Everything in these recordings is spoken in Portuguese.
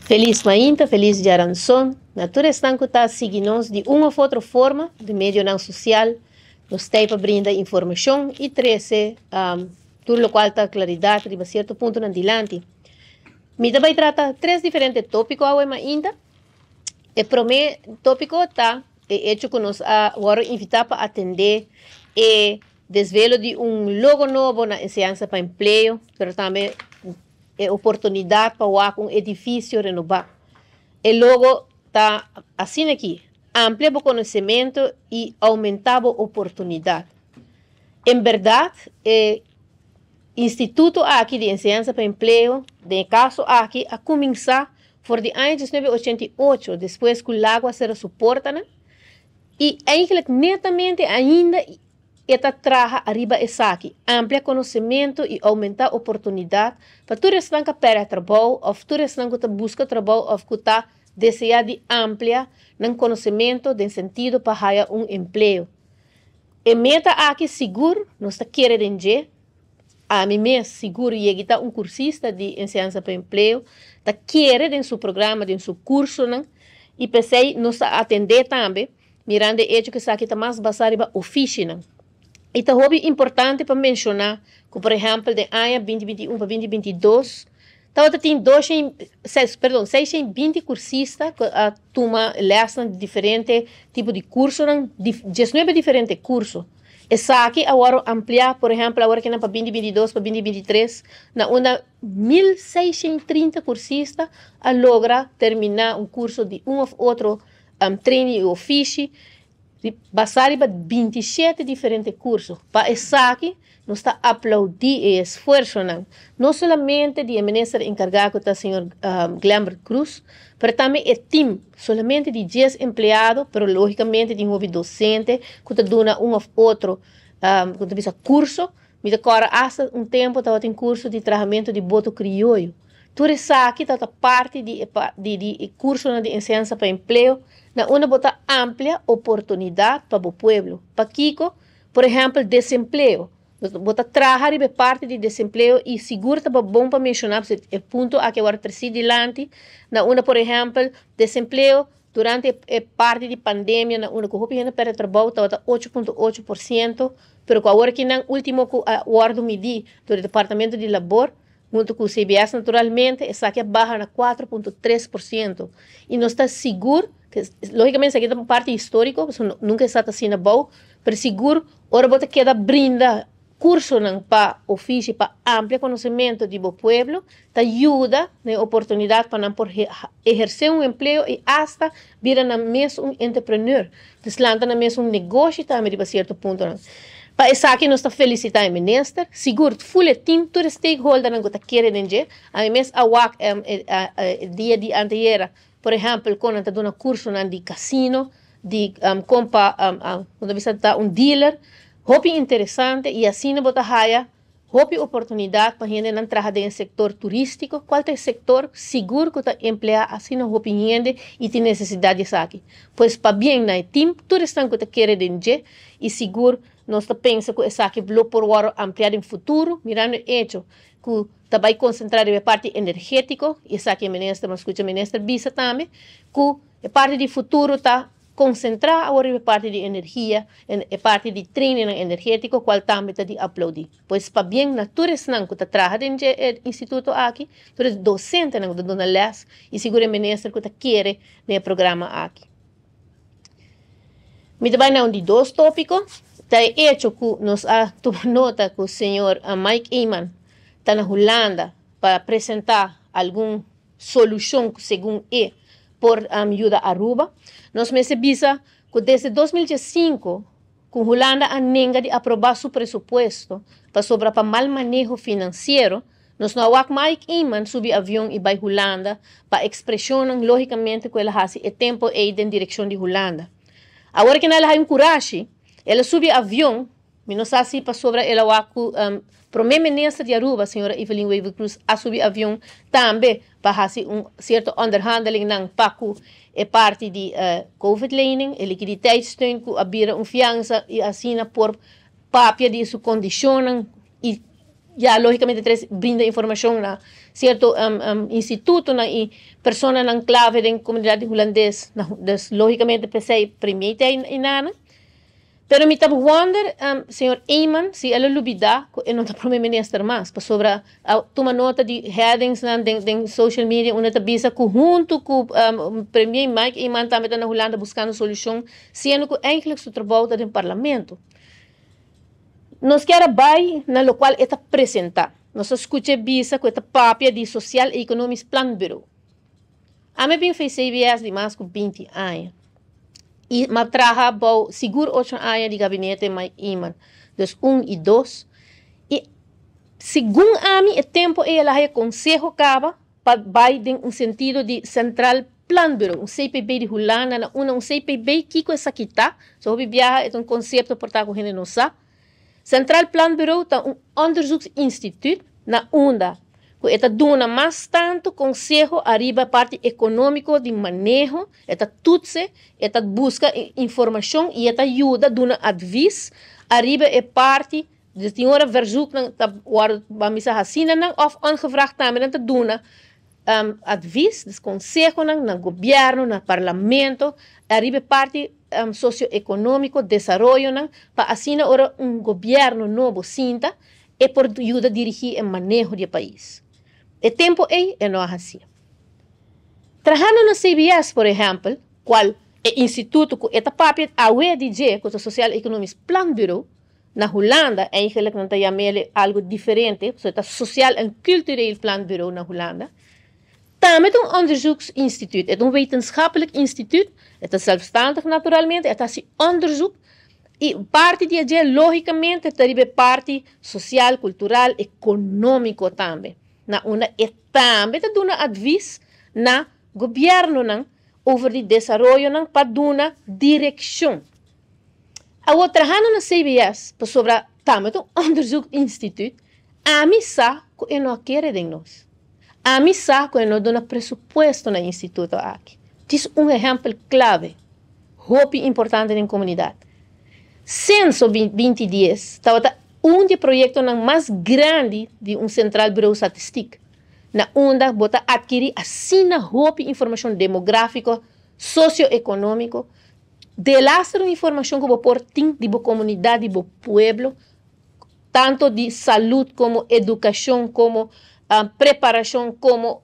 Feliz Mainta, feliz Yaranzón. Natura estanco está siguiendo de una u otra forma, de medio no social, nos tape para brindar y y trece, um, todo lo cual está claridad de un cierto punto en adelante. Me a trata tres diferentes tópicos ao EMA Mainta. el tópico está, eh, hecho con nos invitar para atender, eh, desvelo de um logo novo na enseñanza para emprego, mas também é eh, oportunidade para o um edifício renovar. E logo está assim aqui, ampliar o conhecimento e aumentar a oportunidade. Em verdade, eh, o Instituto aqui de Enseñanza para emprego, de caso aqui, a começar por de ano 1988, depois que o lago será suportado, e e é netamente ainda esta traja arriba esaki, amplia conhecimento e aumenta oportunidade para tu restan que pera trabalho, ou tu restan que busca trabalho, ou que tá deseja de amplia conhecimento de sentido para haja um emprego. E meta aqui seguro, nós tá querer enje, a mim mesmo seguro e ele tá um cursista de ensinança para emprego, tá querer em seu programa, em seu curso, não? E pensei, nós atender também, mirando o hecho que está aqui tá mais basado para o não? E Então, é importante para mencionar que, por exemplo, de ano 2021 para 2022, então, tem dois, seis, perdão, seis cursistas que a turma lesam diferente tipo de curso, 19 diferentes cursos. E aqui agora ampliar, por exemplo, agora que não é para 2022, para 2023, na onda 1.630 cursistas a logra terminar um curso de um ou outro um, treino ou ofício. Basari bat 27 diferentes cursos. para esaki, nos está aplaudir e esforço não, não somente de ministra encargado da senhor um, ehm, Glamber Cruz, mas também o time, somente de 10 empregados, mas logicamente de um docente, que te dona um ou outro, um, ehm, que curso, me decora há um tempo estava em curso de tratamento de boto crioulo. Turi sa kita ta parte de di, de curso na di para empleo na una bota amplia oportunidade para o pueblo. Para Kiko, por exemplo, desemprego. Bota trabalhar e parte de desemprego e seguro tá bom para mencionar é ponto a que agora trazi lante. Na uma, por exemplo, desemprego durante a eh, parte de pandemia, na uma corrupção gente para trabalho estava 8,8%, mas agora que na último acordo ah, medi do Departamento de Labor, junto com o naturalmente, está aqui barra na 4,3%. y no está seguro, que, lógicamente isso aqui parte histórica, nunca está assim na boa, pero seguro, ahora você queda brinda curso para ofício, para amplo conhecimento do pueblo, te ayuda, na oportunidade para exercer um emprego e hasta virar na mesa um empreendedor, deslanta na mesa um negócio também, de certo ponto. Não. Pa isaki eh, nos ta felicita e minister, sigur fulle team tur stakeholder nan gota kere nje, a mes awak um, eh, eh, dia di antiera, por exemplo, con anta dona curso nan di casino, di um, compa um, um, visita un dealer, hopi interessante e assim na bota haya, hopi oportunidade para gente não trabalhar em sector turístico, qual é o setor seguro que está empregado assim não hopi gente e tem necessidade de saque. Pois para bem na team, tudo estão que está querendo e seguro nos pensa que esa que puede por ampliar en em futuro, mirando el hecho que também en la parte energética, y e esa que ministro ministra, escucha escuta ministra Bisa también, que la parte de futuro está ahora en la parte de energía, en em, la parte de trineo energético, cual también está de aplaudir. Pues para bien, la não que está en el instituto aquí, para docente não que dona Les y, seguro, a ministra que quiere en el programa aquí. Me a un de dos tópicos, Está hecho que nos ha tomado nota que o senhor Mike Iman está na Holanda para apresentar alguma solução, segundo ele, por ajuda a Aruba. Nós recebemos que desde 2005 com Holanda a nega de aprovar seu presupuesto para sobra para mal manejo financeiro, nós não há mais iman subir avião e vai Holanda para expressionar logicamente que ela e tempo é ir em direção de Holanda. Agora que ela tem um coragem, ela subiu avião, assim para sobre ela o acu, um, nessa de Aruba, senhora Evelyn Wave Cruz, a subir avião também para fazer um certo underhandling nang pacu é parte de uh, eh, COVID-lening, e liquiditeitssteun que abira um fiança e assina por papia disso condicionam e já logicamente três brinda informação na certo um, um, instituto na né, e pessoas na enclave da comunidade holandesa, na, des, logicamente pensei primeiro e nada Pero mi tap wonder, um, señor Eyman, si ela lubida, não está para me estar mais, para sobra, uh, toma nota de headings na de, de social media, onde está bisa junto com um, o Premier Mike Eyman também está na Holanda buscando solução, sendo que o seu trabalho está do parlamento. Nós queremos vai na local está apresentar. Nós escutamos bisa com esta papia de Social e Economics Plan Bureau. A mim bem fez CBS de mais de 20 anos matraha bou seguro ocho área de gabinete mai iman. Dus um e dois. E segundo a mim, o tempo é lá o conselho cava para Biden um sentido de central plan bureau, um CPB de Hulana, na una um CPB que com essa quita, só houve viaja é um conceito portar com gente não sa Central Plan Bureau tá um Onderzoeksinstituut na onda esta duna mais tanto conselho arriba parte econômica de manejo, esta tutse, esta busca informação e esta ajuda, duna advice arriba é parte de senhora verzoek na ta war ba misa hasina na of aangevraagd namen na te um advies des na na governo na parlamento arriba parte um, socioeconômico desarrollo na pa asina ora um governo novo sinta e por ajuda dirigir e manejo de país tempo tiempo y no es así. Trabajando en CBS, por ejemplo, cual el instituto que esta papel a UEDG, que es el Social Economic Plan Bureau, na Holanda, en que le algo diferente, so está Social e Cultural Plan Bureau na Holanda. También es un onderzoeksinstituut, es un wetenschappelijk instituto, het is zelfstandig naturalmente, het is onderzoek e parte de logicamente, também parte social, cultural, econômico também. na una etam betaduna advis na gobyerno ng over the desarrollo ng paduna direksyon. A trabalho na CBS pa sobre tamet um onderzoek instituut amisa missa ko eno quer de nós. A ko eno dona presupuesto na instituto aki. Tis un ejemplo clave, hopi importante na comunidade. Censo 2010, tava onde o projeto é mais grande de um Central Bureau Estatística, na onda bota adquirir assina roupa informação demográfica, socioeconômico, delastra informação que você pode tem de comunidade, de boa tanto de saúde como educação, como Uh, ah, preparação como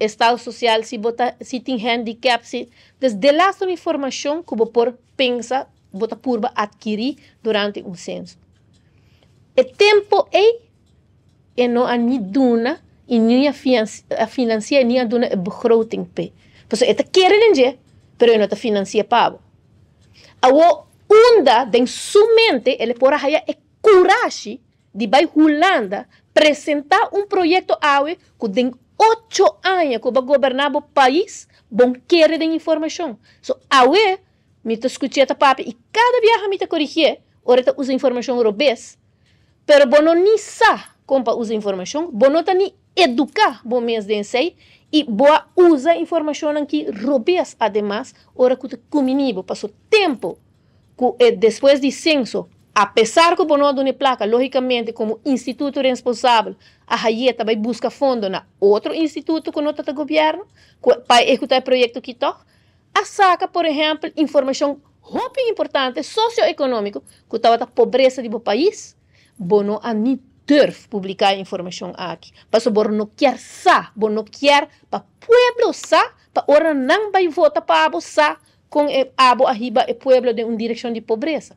estado social, se você se tem handicap, se desde lá informação que você pode pensar você purba adquirir durante um censo. E tempo e não a ni duna e nem a financia nem a duna é buchrouting pe. Pois é, querem nje, pero não ta financia pavo. A o den su mente ele por haya e coragem de vai Holanda apresentar um projeto aue que tem oito anos que ba governar o país, bom querer de informação. So, aue, me te escutei a papi, e cada viaja me te corrigir, ora ta usa informação europeia, Pero bono ni sa compa usa informação, bono tani educar bom mês de ensei e boa usa informação que robias ademas ora que cominibo passou tempo que eh, depois de censo apesar que bono dune placa logicamente como instituto responsável a Hayeta vai buscar fundo na outro instituto que não está governo para executar projeto que to, a saca por exemplo informação muito importante socioeconômico que estava na pobreza do país bono a niet durf publicar informação aqui. Passo bor no quer sa, bono quer pa pueblo sa, pa ora não vai votar pa abo sa, com e, abo arriba e pueblo de um direção de pobreza.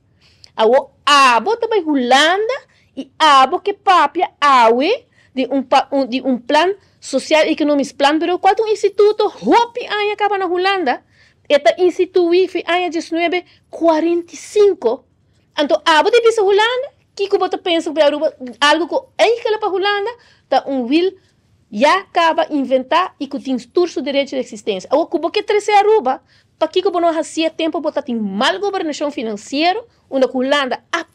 Awo abo também Holanda e abo que papia awe de um, pa, um de um plan social economic plan, pero qual um instituto hopi anya acaba na Holanda, eta institui fi anya 1945. Anto abo de pisa Holanda Kiko bota pensa para Aruba, algo que é para a Holanda, tá um will já acaba inventar e que tem turso direito de existência. como que trazer a Aruba, para que Kiko não fazia tempo botar tem mal governação financeira, onde a Holanda a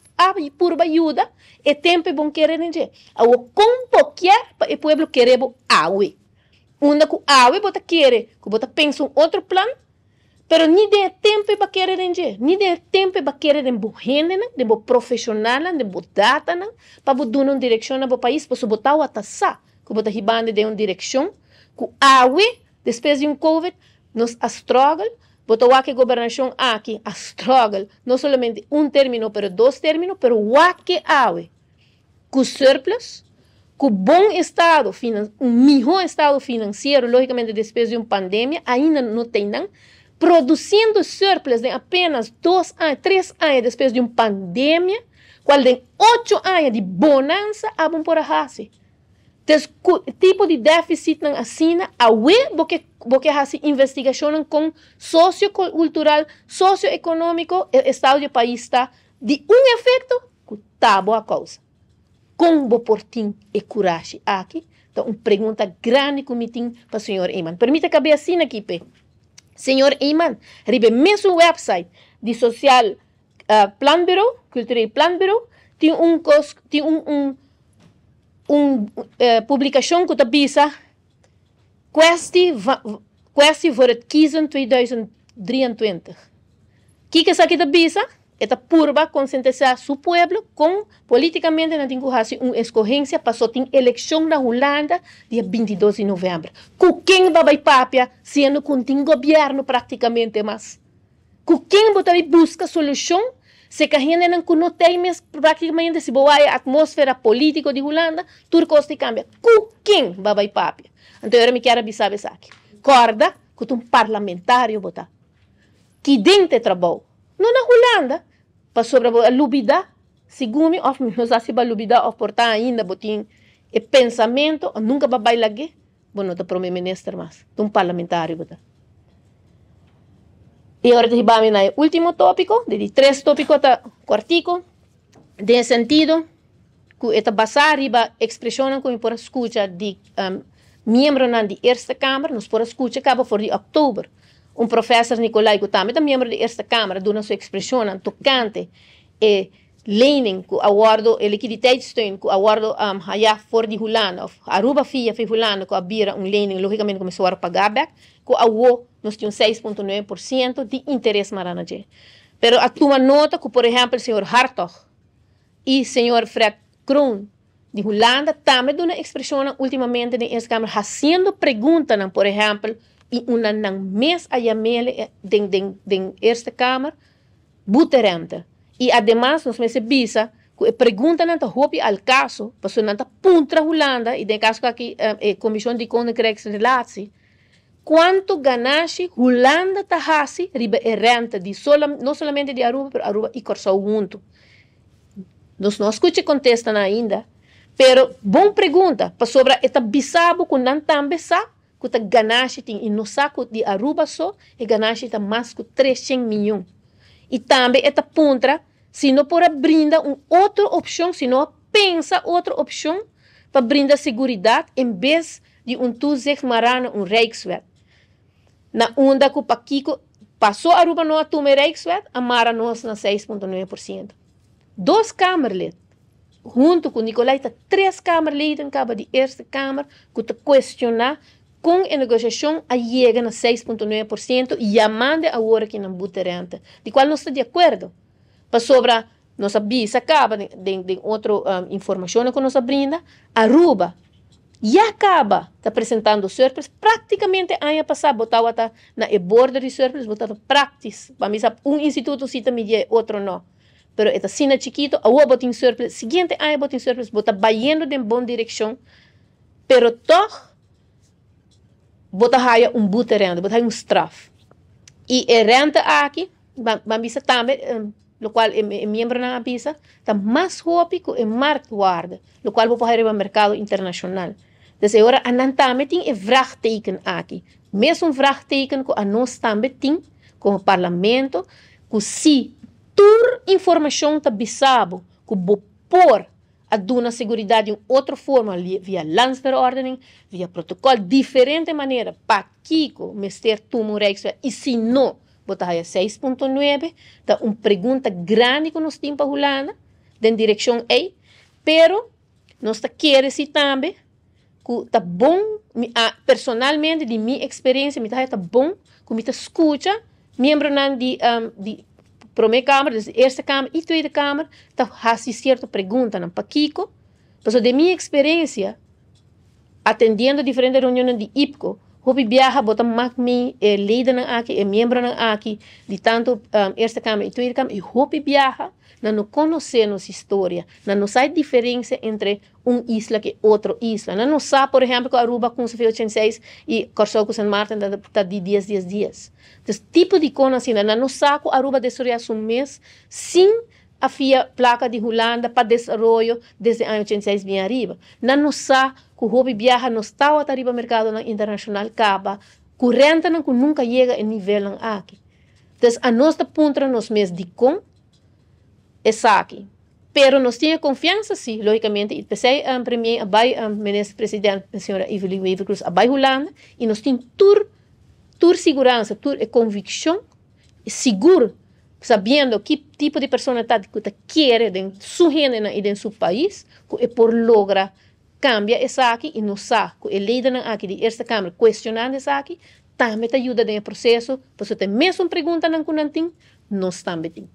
purba ajuda, e tempo bom querer ninguém. O com qualquer o povo querer o aue. Onde o aue bota querer, que bota pensa um outro plano, Pero ni de tempo para querer dizer, ni de tempo para querer bo gente, de bo profissional, de bo data, para bo dar uma direção ao país, para bo botar o atassá, que bo tá ribando de uma direção, que awe, depois de un COVID, nos struggle, botou aqui governação a struggle, não somente um término, pero dois términos, pero aqui awe com surplus, com bom estado, um melhor estado financeiro, logicamente depois de uma pandemia, ainda não tem não, produzindo surplus de apenas dois a três anos depois de uma pandemia, qual oito anos de bonança abam por arrase. Então, tipo de déficit não assina a UE, porque, porque assim, investigação com sociocultural, socioeconômico, o estado do país está de um efeito tá boa causa. Como portim e coragem aqui? Então, uma pergunta grande que eu tenho para o senhor Iman. Permita que eu assine aqui, Pedro. Senhor Iman, ribe mesmo website de Social uh, ah, Plan Bureau, Cultural Plan Bureau, tem um, tem um, um, um uh, eh, publicação que tabisa questi, questi voor het kiezen 2023. é eens aqui tabisa esta purba concentra-se a seu povo com politicamente na tinguhasi uma escorrência passou tem eleição na Holanda dia 22 de novembro com quem vai papia sendo com tem governo praticamente mas com quem vai busca solução se carrega não não tem praticamente se vai a atmosfera política de Holanda turcos te cambia com quem vai papia então eu me quero avisar aqui corda com um parlamentário botar que dente trabalho não na Holanda para sobre a lubida, segundo of se acima lubida of portar ainda botim e pensamento, nunca vai bailar aqui, bom, não te promete ministro mais, de um parlamentário botar. E agora vamos ao último tópico, de três tópicos até quartico, de sentido, que está basado na expressão que por escutar de um, membro de esta Câmara, nós escutar que acaba por de outubro um professor Nicolai Gutami, também membro desta Câmara, durante sua expressão tocante e Lenin, que awardo a liquiditeit que awardo um, allá for de a ruba Fia foi Hulano, que abira um Lenin, logicamente começou a pagar back, que awou nós tinha 6,9% de interesse maranajê. Pero a tua nota que, por exemplo, o senhor Hartog e o senhor Fred Kroon, de Holanda, também dão expressão ultimamente nesta Câmara, fazendo perguntas, por exemplo, e una nan mes a yamele eh, den den den esta câmara buterente e ademais nos mese que eh, pergunta nanta hopi al caso pasu nanta puntra hulanda e de caso aqui eh, eh comissão de koninkrijksrelatie quanto ganache hulanda tahasi riba errenta de sola, não solamente de Aruba pero Aruba e corso junto nos não escute contestam ainda pero bom pergunta para sobre esta bisabo com também sa kuta ganache tem saco de Aruba só e ganache tá mais que 300 milhões. E também esta pontra, se não por brinda um outra opção, se não pensa outra opção para brindar segurança em vez de um tuzek marana um rijkswet. Na onda que o Paquico passou Aruba não atume rijkswet, a Mara nós na 6,9%. Dois câmaras junto com Nicolai, tá três câmaras em cabo de esta câmara, que te tá questionar com a negociação a chega a 6,9% e a manda hora que não buta renta, de qual não está de acordo. Para sobra, nós avisa acaba de, de, de outra um, ehm, informação que nos brinda, arruba e acaba de apresentando surplus, praticamente ano passado botava tá na border de surplus, botava practice, para mim um instituto cita media, outro não. Pero esta sina chiquito, a botin surplus, seguinte ano botin surplus, bota baiando de boa direção, pero toch bota haya um buta renda, bota um straf. E a renda aqui, dizer também, um, o qual é membro na bambisa, está mais roupico e market guarda, o qual vou fazer para o mercado internacional. Então, agora, a não também tem um vrachteken aqui. Mesmo um vrachteken que a nós também tem, com o parlamento, que se si, toda informação está bisabo, que vou pôr aduna segurança de outra forma, via transfer ordem via protocolo, diferente maneira, para Kiko, Mr. Tumor e se não, botar a 6.9, está uma pergunta grande que nós temos para Holanda, da direção A, pero nós queremos também, que está bom, personalmente, de minha experiência, está bom, que me escuta, membro de, um, de primeira Câmara, primeira Câmara e a segunda Câmara, está fazendo certa pergunta para Kiko. Mas, da minha experiência, atendendo diferentes reuniões de IPCO, Hopi biaha botam makmi, é eh, líder na aqui, é eh, membro na aqui, de tanto um, esta câmara e tuir câmara, e hopi biaha, na não conhecemos história, na não sai diferença entre um isla que outro isla. Na não sabe, por exemplo, que Aruba com 86 e Corsó com San Martin está de dias, dias, dias. Então, tipo de conhecimento, na não sabe que Aruba destruiu um mês, sim, havia placa de Holanda para desenvolvimento desde ano 86 bem arriba. Não nos sabe que o hobby viaja no estado a tarifa mercado internacional acaba, corrente não que nunca chega em nível aqui. Então, a nossa ponta nos meses de com é aqui. Pero nós tínhamos confiança, sim, logicamente. E pensei um, ah, primeiro, ah, vai um, ah, ministro-presidente, a senhora Evelyn Weaver Cruz, a vai Holanda, e nós tínhamos toda a segurança, toda é convicção, seguro sabiendo qué tipo de persona que quiere en su género y en su país, y eh, por logra cambia esa aquí y no sabe el líder de esta cámara cuestionando esa aquí también te ayuda en el proceso pues te mesmo preguntan en no está también